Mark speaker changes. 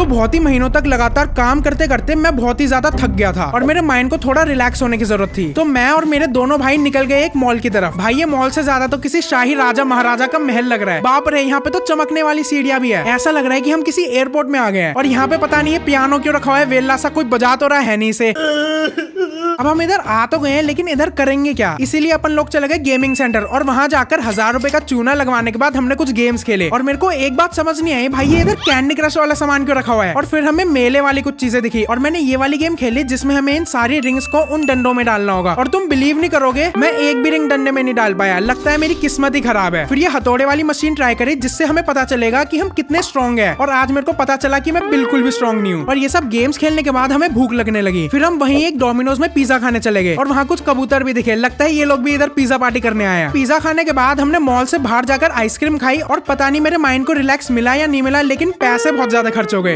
Speaker 1: तो बहुत ही महीनों तक लगातार काम करते करते मैं बहुत ही ज्यादा थक गया था और मेरे माइंड को थोड़ा रिलैक्स होने की जरूरत थी तो मैं और मेरे दोनों भाई निकल गए एक मॉल की तरफ भाई ये मॉल से ज्यादा तो किसी शाही राजा महाराजा का महल लग रहा है बाप रहे यहाँ पे तो चमकने वाली सीढ़िया भी है ऐसा लग रहा है की हम किसी एयरपोर्ट में आ गए और यहाँ पे पता नहीं है पियानो क्यों रखा हुआ है वेल्ला सा कोई बजा तो रहा है नहीं से अब हम इधर आ तो गए हैं लेकिन इधर करेंगे क्या इसीलिए अपन लोग चले गए गेमिंग सेंटर और वहाँ जाकर हजार रूपए का चूना लगवाने के बाद हमने कुछ गेम्स खेले और मेरे को एक बात समझ नहीं आई भाई ये इधर कैंडी क्रश वाला सामान क्यों रखा हुआ है और फिर हमें मेले वाली कुछ चीजें दिखी और मैंने ये वाली गेम खेली जिसमें हमें इन सारी रिंग्स को उन डंडों में डालना होगा और तुम बिलीव नहीं करोगे मैं एक भी रिंग डंडे में नहीं डाल पाया लगता है मेरी किस्मत ही खराब है फिर ये हथौड़े वाली मशीन ट्राई करी जिससे हमें पता चलेगा की हम कितने स्ट्रॉन्ग है और आज मेरे को पता चला की मैं बिल्कुल भी स्ट्रॉन्ग नहीं हूँ और ये सब गेम्स खेलने के बाद हमें भूख लगने लगी फिर हम वही एक डोमिनोज में पिज्जा पिज्जा खाने चले गए और वहाँ कुछ कबूतर भी दिखे लगता है ये लोग भी इधर पिज्जा पार्टी करने आया पिज्जा खाने के बाद हमने मॉल से बाहर जाकर आइसक्रीम खाई और पता नहीं मेरे माइंड को रिलैक्स मिला या नहीं मिला लेकिन पैसे बहुत ज्यादा खर्च हो गए